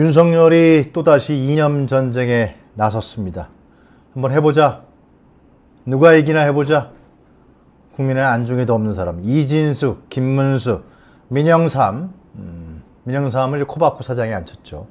윤석열이 또다시 이념 전쟁에 나섰습니다. 한번 해보자. 누가 이기나 해보자. 국민의 안중에도 없는 사람 이진숙, 김문수, 민영삼 음, 민영삼을 코바코 사장에 앉혔죠.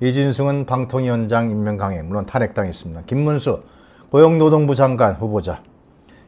이진숙은 방통위원장 임명 강행 물론 탄핵당했습니다. 김문수 고용노동부 장관 후보자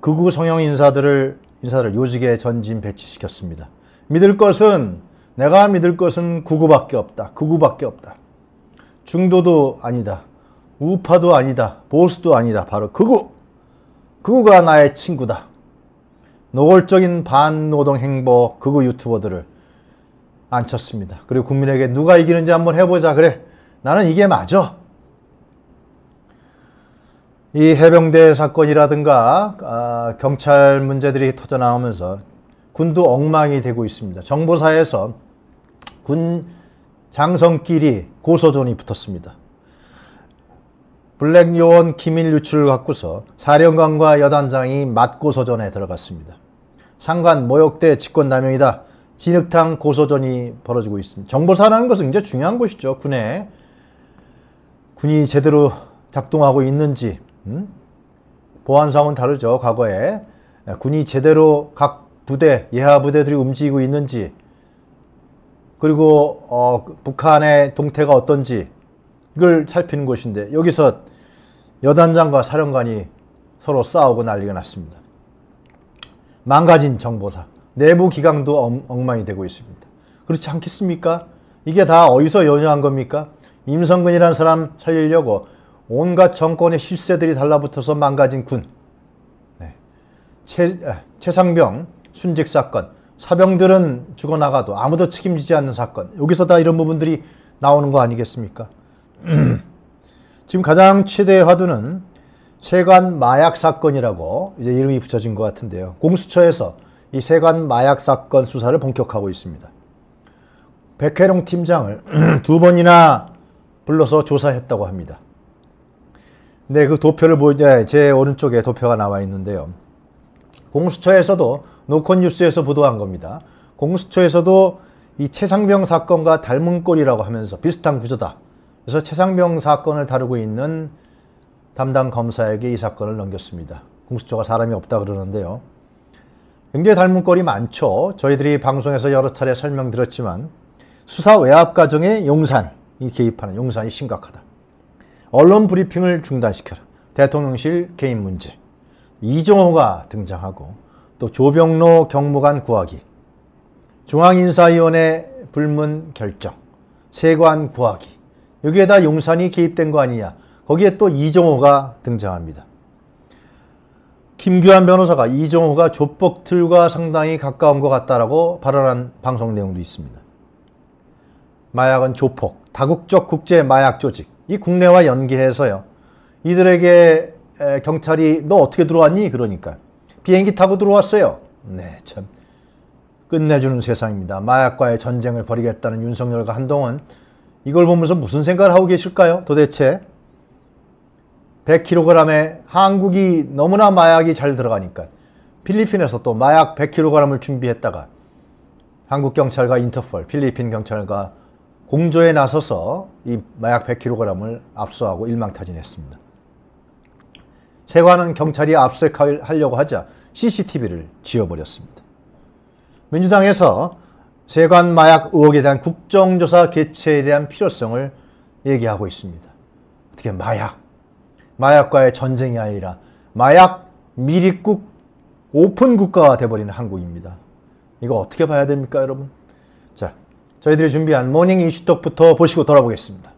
극우 성형 인사들을 인사를 요직에 전진 배치시켰습니다. 믿을 것은 내가 믿을 것은 구구밖에 없다. 구구밖에 없다. 중도도 아니다. 우파도 아니다. 보수도 아니다. 바로 그구. 그구가 나의 친구다. 노골적인 반노동 행보 그구 유튜버들을 안쳤습니다. 그리고 국민에게 누가 이기는지 한번 해보자. 그래. 나는 이게 맞아. 이 해병대 사건이라든가 아, 경찰 문제들이 터져나오면서 군도 엉망이 되고 있습니다. 정보사에서 군 장성끼리 고소전이 붙었습니다. 블랙 요원 기밀 유출을 갖고서 사령관과 여단장이 맞고소전에 들어갔습니다. 상관 모욕대 직권남용이다. 진흙탕 고소전이 벌어지고 있습니다. 정보사라는 것은 굉장히 중요한 것이죠. 군에 군이 제대로 작동하고 있는지 음? 보안상은 다르죠. 과거에 군이 제대로 각 부대 예하 부대들이 움직이고 있는지 그리고 어, 북한의 동태가 어떤지 이걸 살피는 곳인데 여기서 여단장과 사령관이 서로 싸우고 난리가 났습니다. 망가진 정보사, 내부 기강도 엉, 망이 되고 있습니다. 그렇지 않겠습니까? 이게 다 어디서 연유한 겁니까? 임성근이라는 사람 살리려고 온갖 정권의 실세들이 달라붙어서 망가진 군. 네. 최, 아, 최상병 순직 사건, 사병들은 죽어나가도 아무도 책임지지 않는 사건. 여기서 다 이런 부분들이 나오는 거 아니겠습니까? 지금 가장 최대의 화두는 세관 마약 사건이라고 이제 이름이 붙여진 것 같은데요. 공수처에서 이 세관 마약 사건 수사를 본격하고 있습니다. 백혜룡 팀장을 두 번이나 불러서 조사했다고 합니다. 네, 그 도표를 보이제 예, 오른쪽에 도표가 나와 있는데요. 공수처에서도 노컷 뉴스에서 보도한 겁니다. 공수처에서도 이 최상병 사건과 닮은 꼴이라고 하면서 비슷한 구조다. 그래서 최상병 사건을 다루고 있는 담당 검사에게 이 사건을 넘겼습니다. 공수처가 사람이 없다 그러는데요. 굉장히 닮은 꼴이 많죠. 저희들이 방송에서 여러 차례 설명드렸지만 수사 외압 과정에 용산이 개입하는 용산이 심각하다. 언론 브리핑을 중단시켜라. 대통령실 개인 문제. 이종호가 등장하고 또 조병로 경무관 구하기, 중앙인사위원회 불문 결정, 세관 구하기 여기에다 용산이 개입된 거 아니냐 거기에 또 이종호가 등장합니다. 김규환 변호사가 이종호가 조폭들과 상당히 가까운 것 같다라고 발언한 방송 내용도 있습니다. 마약은 조폭, 다국적 국제 마약 조직, 이 국내와 연계해서요. 이들에게 경찰이 너 어떻게 들어왔니? 그러니까 비행기 타고 들어왔어요. 네, 참 끝내주는 세상입니다. 마약과의 전쟁을 벌이겠다는 윤석열과 한동훈 이걸 보면서 무슨 생각을 하고 계실까요? 도대체 100kg에 한국이 너무나 마약이 잘 들어가니까 필리핀에서 또 마약 100kg을 준비했다가 한국 경찰과 인터폴, 필리핀 경찰과 공조에 나서서 이 마약 100kg을 압수하고 일망타진했습니다. 세관은 경찰이 압색하려고 하자 CCTV를 지워버렸습니다. 민주당에서 세관 마약 의혹에 대한 국정조사 개최에 대한 필요성을 얘기하고 있습니다. 어떻게 마약, 마약과의 전쟁이 아니라 마약 미립국 오픈 국가가 돼버리는 한국입니다. 이거 어떻게 봐야 됩니까 여러분? 자, 저희들이 준비한 모닝 이슈톡부터 보시고 돌아보겠습니다.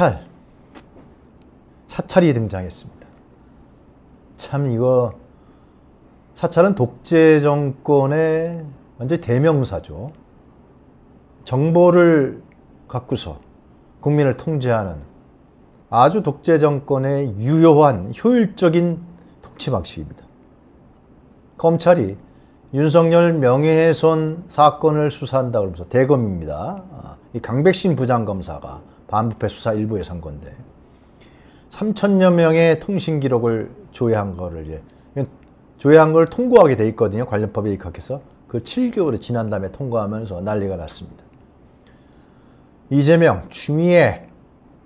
사찰, 사찰이 등장했습니다. 참 이거 사찰은 독재 정권의 완전 대명사죠. 정보를 갖고서 국민을 통제하는 아주 독재 정권의 유효한 효율적인 통치 방식입니다. 검찰이 윤석열 명예훼손 사건을 수사한다 그러면서 대검입니다. 아, 이 강백신 부장검사가 반부패 수사 일부에서 건데 3천여 명의 통신 기록을 조회한 거를 이제 조회한 걸 통과하게 돼 있거든요. 관련법에 입각해서 그 7개월이 지난 다음에 통과하면서 난리가 났습니다. 이재명, 추미애,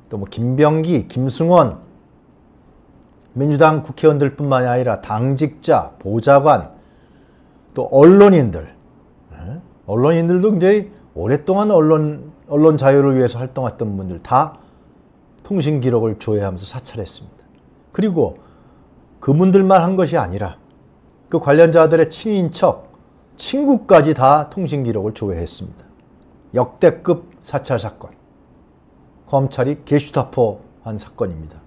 또뭐 김병기, 김승원 민주당 국회의원들뿐만이 아니라 당직자, 보좌관, 또 언론인들 언론인들도 굉장히 오랫동안 언론 언론 자유를 위해서 활동했던 분들 다 통신 기록을 조회하면서 사찰했습니다. 그리고 그분들만 한 것이 아니라 그 관련자들의 친인척, 친구까지 다 통신 기록을 조회했습니다. 역대급 사찰 사건. 검찰이 게슈타포한 사건입니다.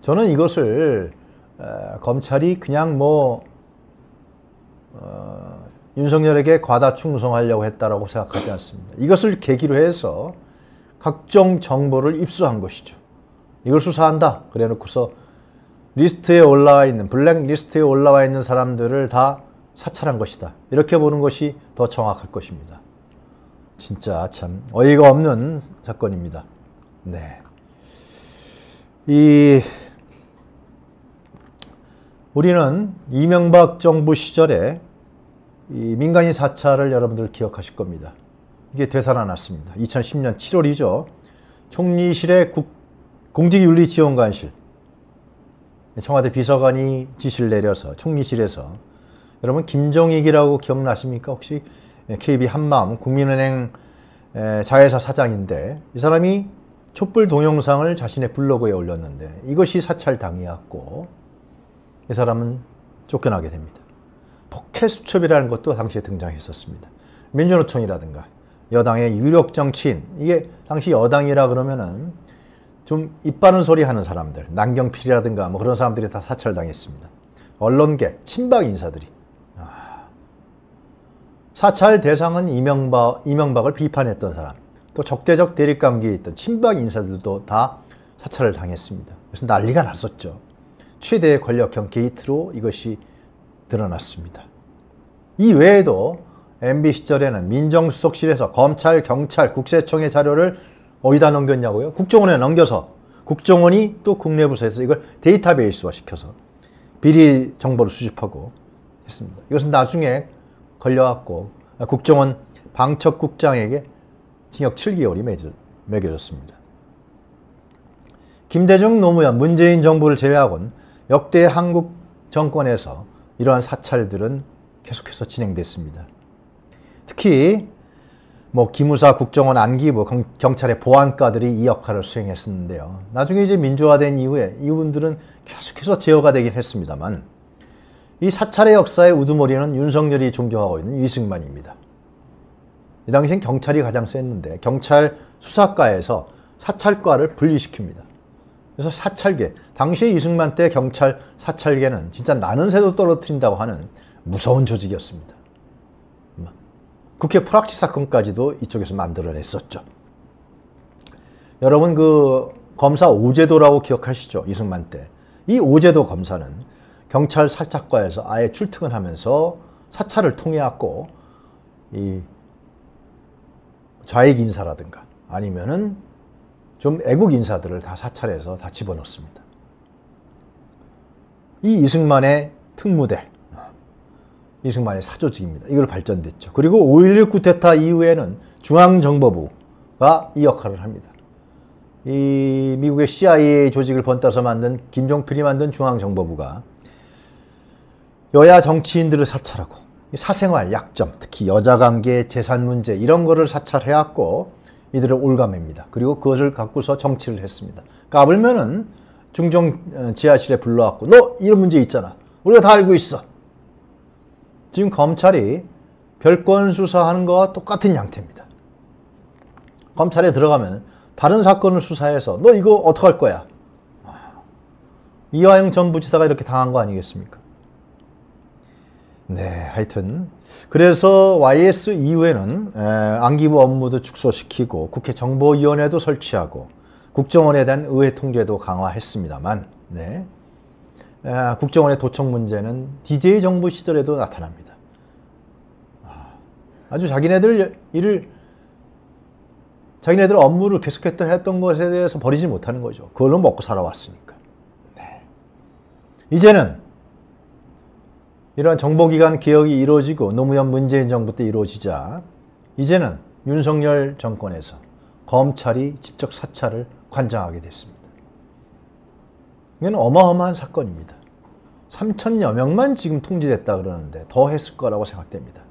저는 이것을 검찰이 그냥 뭐 어, 윤석열에게 과다 충성하려고 했다라고 생각하지 않습니다. 이것을 계기로 해서 각종 정보를 입수한 것이죠. 이걸 수사한다. 그래 놓고서 리스트에 올라와 있는 블랙리스트에 올라와 있는 사람들을 다 사찰한 것이다. 이렇게 보는 것이 더 정확할 것입니다. 진짜 참 어이가 없는 사건입니다. 네. 이 우리는 이명박 정부 시절에 이 민간인 사찰을 여러분들 기억하실 겁니다. 이게 되살아났습니다. 2010년 7월이죠. 총리실의 국, 공직윤리지원관실 청와대 비서관이 지시를 내려서 총리실에서 여러분 김종익이라고 기억나십니까? 혹시 KB 예, 한마음 국민은행 자회사 사장인데 이 사람이 촛불 동영상을 자신의 블로그에 올렸는데 이것이 사찰 당이었고 이 사람은 쫓겨나게 됩니다. 포켓 수첩이라는 것도 당시에 등장했었습니다. 민주노총이라든가 여당의 유력 정치인 이게 당시 여당이라 그러면은 좀 입바른 소리 하는 사람들 난경필이라든가 뭐 그런 사람들이 다 사찰당했습니다. 언론계 친박 인사들이 아. 사찰 대상은 이명박, 이명박을 비판했던 사람 또 적대적 대립관계에 있던 친박 인사들도 다 사찰을 당했습니다. 그래서 난리가 났었죠. 최대의 권력형 게이트로 이것이 드러났습니다. 이 외에도 MB 시절에는 민정수석실에서 검찰, 경찰, 국세청의 자료를 어디다 넘겼냐고요? 국정원에 넘겨서 국정원이 또 국내 부서에서 이걸 데이터베이스화 시켜서 비리 정보를 수집하고 했습니다. 이것은 나중에 걸려왔고 국정원 방첩국장에게 징역 7개월이 매겨졌습니다. 김대중 노무현 문재인 정부를 제외하곤 역대 한국 정권에서 이러한 사찰들은 계속해서 진행됐습니다. 특히 뭐 기무사, 국정원, 안기부, 뭐 경찰의 보안과들이 이 역할을 수행했었는데요. 나중에 이제 민주화된 이후에 이분들은 계속해서 제어가 되긴 했습니다만 이 사찰의 역사의 우두머리는 윤석열이 존경하고 있는 이승만입니다. 이 당시엔 경찰이 가장 셌는데 경찰 수사과에서 사찰과를 분리시킵니다. 그래서 사찰계, 당시 이승만 때 경찰 사찰계는 진짜 나는 새도 떨어뜨린다고 하는 무서운 조직이었습니다. 음, 국회 프락치 사건까지도 이쪽에서 만들어냈었죠. 여러분 그 검사 오제도라고 기억하시죠? 이승만 때. 이 오제도 검사는 경찰 살착과에서 아예 출퇴근하면서 사찰을 통해왔고 이 좌익 인사라든가 아니면은 좀 애국 인사들을 다 사찰해서 다 집어넣습니다. 이 이승만의 특무대, 이승만의 사조직입니다. 이걸 발전됐죠. 그리고 5.16 쿠데타 이후에는 중앙정보부가 이 역할을 합니다. 이 미국의 CIA 조직을 번따서 만든 김종필이 만든 중앙정보부가 여야 정치인들을 사찰하고 사생활, 약점, 특히 여자관계, 재산 문제 이런 거를 사찰해왔고 이들을 올가맵니다. 그리고 그것을 갖고서 정치를 했습니다. 까불면은 중정 어, 지하실에 불러왔고 너 이런 문제 있잖아. 우리가 다 알고 있어. 지금 검찰이 별건 수사하는 거와 똑같은 양태입니다. 검찰에 들어가면 다른 사건을 수사해서 너 이거 어떡할 거야? 아, 이화영 전 부지사가 이렇게 당한 거 아니겠습니까? 네, 하여튼 그래서 YS 이후에는 안기부 업무도 축소시키고 국회 정보위원회도 설치하고 국정원에 대한 의회 통제도 강화했습니다만 네, 국정원의 도청 문제는 DJ 정부 시절에도 나타납니다. 아, 아주 자기네들 일을 자기네들 업무를 계속했던 했던 것에 대해서 버리지 못하는 거죠. 그걸로 먹고 살아왔으니까. 네. 이제는 이러한 정보기관 개혁이 이루어지고 노무현 문재인 정부 때 이루어지자 이제는 윤석열 정권에서 검찰이 직접 사찰을 관장하게 됐습니다. 이건 어마어마한 사건입니다. 3천여 명만 지금 통제됐다 그러는데 더 했을 거라고 생각됩니다.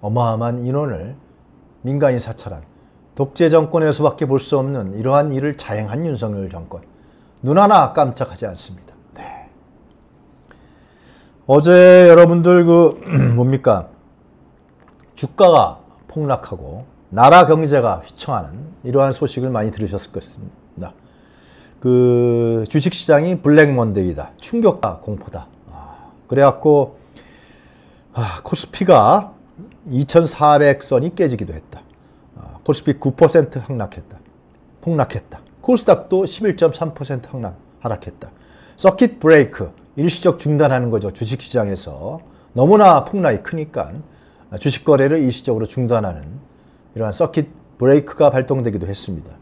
어마어마한 인원을 민간인 사찰한 독재 정권에서밖에 볼 수 없는 이러한 일을 자행한 윤석열 정권. 눈 하나 깜짝하지 않습니다. 어제 여러분들 그 뭡니까 주가가 폭락하고 나라 경제가 휘청하는 이러한 소식을 많이 들으셨을 것입니다. 그 주식시장이 블랙먼데이다. 충격과 공포다. 아, 그래갖고 아, 코스피가 2400선이 깨지기도 했다. 아, 코스피 9% 하락했다. 폭락했다. 코스닥도 11.3% 하락, 하락했다. 서킷 브레이크 일시적 중단하는 거죠. 주식시장에서. 너무나 폭락이 크니까 주식 거래를 일시적으로 중단하는 이러한 서킷 브레이크가 발동되기도 했습니다.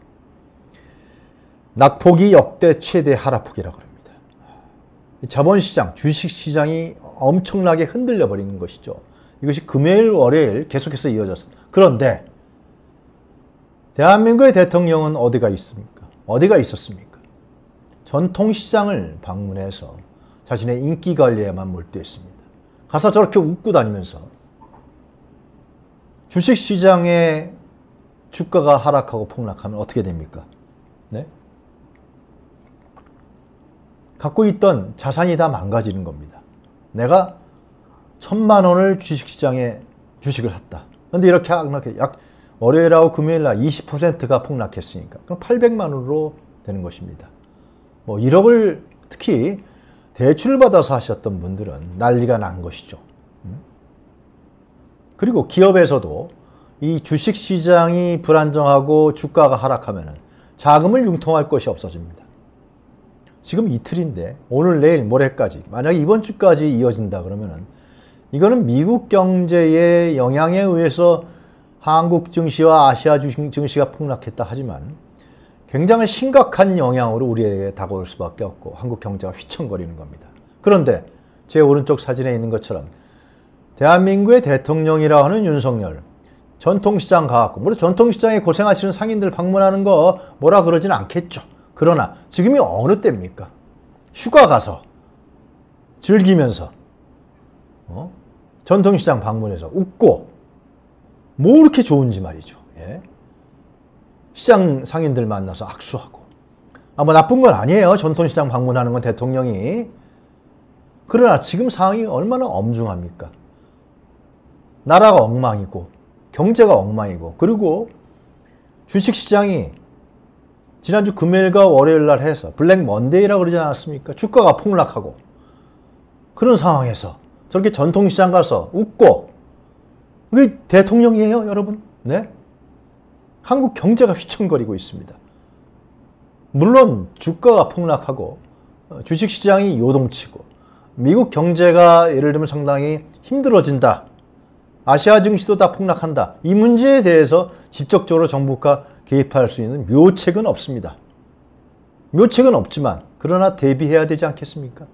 낙폭이 역대 최대 하락폭이라고 합니다. 자본시장, 주식시장이 엄청나게 흔들려 버리는 것이죠. 이것이 금요일, 월요일 계속해서 이어졌습니다. 그런데 대한민국의 대통령은 어디가 있습니까? 어디가 있었습니까? 전통시장을 방문해서 자신의 인기 관리에만 몰두했습니다. 가서 저렇게 웃고 다니면서 주식시장의 주가가 하락하고 폭락하면 어떻게 됩니까? 네? 갖고 있던 자산이 다 망가지는 겁니다. 내가 천만 원을 주식시장에 주식을 샀다. 근데 이렇게 악락해약 월요일하고 금요일날 20%가 폭락했으니까. 그럼 800만 원으로 되는 것입니다. 뭐 1억을 특히 대출 을 받아서 하셨던 분들은 난리가 난 것이죠. 음? 그리고 기업에서도 이 주식시장이 불안정하고 주가가 하락하면 자금을 융통할 것이 없어집니다. 지금 이틀인데 오늘 내일 모레까지 만약에 이번 주까지 이어진다 그러면은 이거는 미국 경제의 영향에 의해서 한국 증시와 아시아 증시가 폭락했다 하지만 굉장히 심각한 영향으로 우리에게 다가올 수밖에 없고 한국 경제가 휘청거리는 겁니다. 그런데 제 오른쪽 사진에 있는 것처럼 대한민국의 대통령이라 하는 윤석열 전통시장 가갖고 물론 전통시장에 고생하시는 상인들 방문하는 거 뭐라 그러진 않겠죠. 그러나 지금이 어느 때입니까? 휴가 가서 즐기면서 어? 전통시장 방문해서 웃고 뭐 이렇게 좋은지 말이죠. 예? 시장 상인들 만나서 악수하고 아뭐 나쁜 건 아니에요. 전통시장 방문하는 건 대통령이. 그러나 지금 상황이 얼마나 엄중합니까? 나라가 엉망이고 경제가 엉망이고 그리고 주식시장이 지난주 금요일과 월요일날 해서 블랙 먼데이라고 그러지 않았습니까? 주가가 폭락하고 그런 상황에서 저렇게 전통시장 가서 웃고 그게 대통령이에요 여러분? 네? 한국 경제가 휘청거리고 있습니다. 물론 주가가 폭락하고 어, 주식시장이 요동치고 미국 경제가 예를 들면 상당히 힘들어진다. 아시아 증시도 다 폭락한다. 이 문제에 대해서 직접적으로 정부가 개입할 수 있는 묘책은 없습니다. 묘책은 없지만 그러나 대비해야 되지 않겠습니까?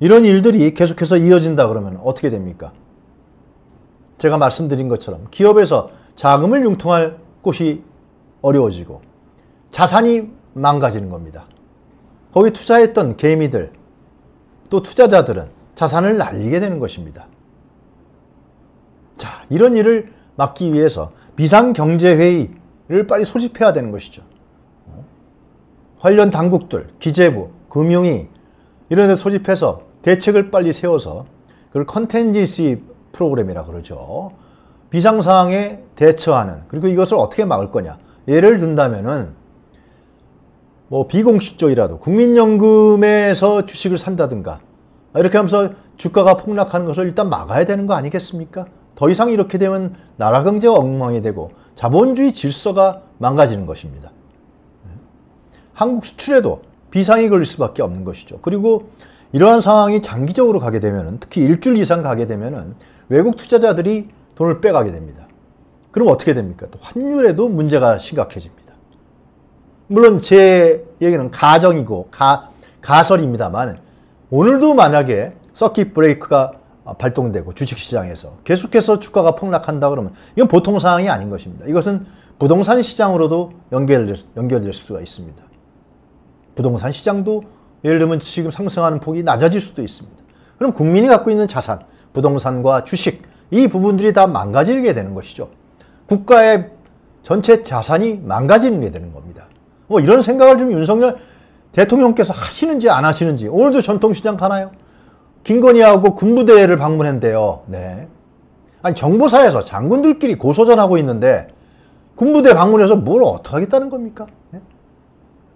이런 일들이 계속해서 이어진다 그러면 어떻게 됩니까? 제가 말씀드린 것처럼 기업에서 자금을 융통할 곳이 어려워지고 자산이 망가지는 겁니다. 거기 투자했던 개미들 또 투자자들은 자산을 날리게 되는 것입니다. 자, 이런 일을 막기 위해서 비상경제회의를 빨리 소집해야 되는 것이죠. 관련 당국들, 기재부, 금융위 이런 데 소집해서 대책을 빨리 세워서 그걸 컨텐지시 프로그램이라 그러죠. 비상상황에 대처하는 그리고 이것을 어떻게 막을 거냐 예를 든다면은 뭐 비공식적이라도 국민연금에서 주식을 산다든가 이렇게 하면서 주가가 폭락하는 것을 일단 막아야 되는 거 아니겠습니까? 더 이상 이렇게 되면 나라 경제가 엉망이 되고 자본주의 질서가 망가지는 것입니다. 한국 수출에도 비상이 걸릴 수밖에 없는 것이죠. 그리고 이러한 상황이 장기적으로 가게 되면 특히 일주일 이상 가게 되면 외국 투자자들이 돈을 빼가게 됩니다. 그럼 어떻게 됩니까? 또 환율에도 문제가 심각해집니다. 물론 제 얘기는 가정이고 가, 가설입니다만 오늘도 만약에 서킷 브레이크가 어, 발동되고 주식시장에서 계속해서 주가가 폭락한다 그러면 이건 보통 상황이 아닌 것입니다. 이것은 부동산 시장으로도 연결될, 연결될 수가 있습니다. 부동산 시장도 예를 들면 지금 상승하는 폭이 낮아질 수도 있습니다. 그럼 국민이 갖고 있는 자산, 부동산과 주식 이 부분들이 다 망가지게 되는 것이죠. 국가의 전체 자산이 망가지게 되는 겁니다. 뭐 이런 생각을 좀 윤석열 대통령께서 하시는지 안 하시는지 오늘도 전통시장 가나요? 김건희하고 군부대를 방문했는요 네. 아니 정보사에서 장군들끼리 고소전하고 있는데 군부대 방문해서 뭘 어떻게 하겠다는 겁니까? 네?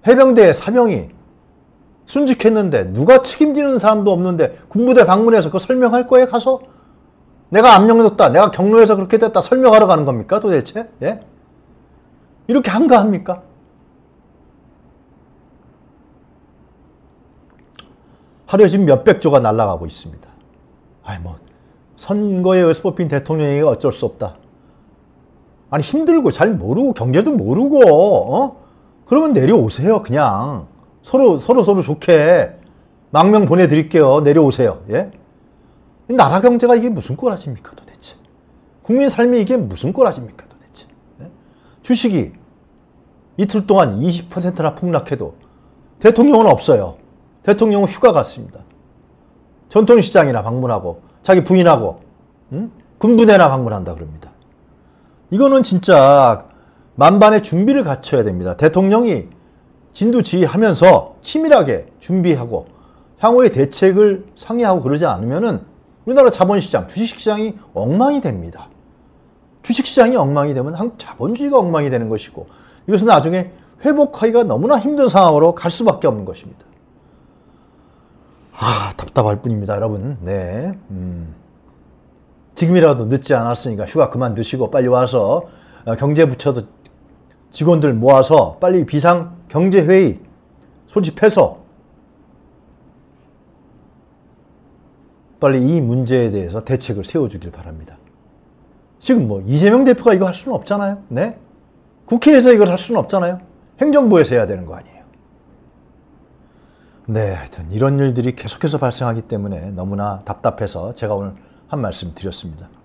해병대 사병이 순직했는데 누가 책임지는 사람도 없는데 군부대 방문해서 그 설명할 거에 가서 내가 압력줬다 내가 경로에서 그렇게 됐다 설명하러 가는 겁니까 도대체? 예? 이렇게 한가 합니까? 하루에 지금 몇백 조가 날아가고 있습니다. 아이 뭐 선거에 의해서 뽑힌 대통령에게 어쩔 수 없다. 아니 힘들고 잘 모르고 경제도 모르고 어? 그러면 내려오세요 그냥 서로 서로 서로 좋게 망명 보내드릴게요 내려오세요 예? 나라 경제가 이게 무슨 꼴라십니까 도대체. 국민 삶이 이게 무슨 꼬라지니까 도대체. 예? 주식이 이틀 동안 20%나 폭락해도 대통령은 없어요. 대통령은 휴가 갔습니다. 전통시장이나 방문하고 자기 부인하고 음? 군부대나 방문한다 그럽니다. 이거는 진짜 만반의 준비를 갖춰야 됩니다. 대통령이 진두지휘하면서 치밀하게 준비하고 향후의 대책을 상의하고 그러지 않으면 은 우리나라 자본시장, 주식시장이 엉망이 됩니다. 주식시장이 엉망이 되면 한국 자본주의가 엉망이 되는 것이고 이것은 나중에 회복하기가 너무나 힘든 상황으로 갈 수밖에 없는 것입니다. 아 답답할 뿐입니다 여러분 네 음. 지금이라도 늦지 않았으니까 휴가 그만 두시고 빨리 와서 어, 경제부처도 직원들 모아서 빨리 비상 경제회의 소집해서 빨리 이 문제에 대해서 대책을 세워주길 바랍니다. 지금 뭐 이재명 대표가 이거 할 수는 없잖아요. 네? 국회에서 이걸 할 수는 없잖아요. 행정부에서 해야 되는 거 아니에요. 네, 하여튼 이런 일들이 계속해서 발생하기 때문에 너무나 답답해서 제가 오늘 한 말씀 드렸습니다.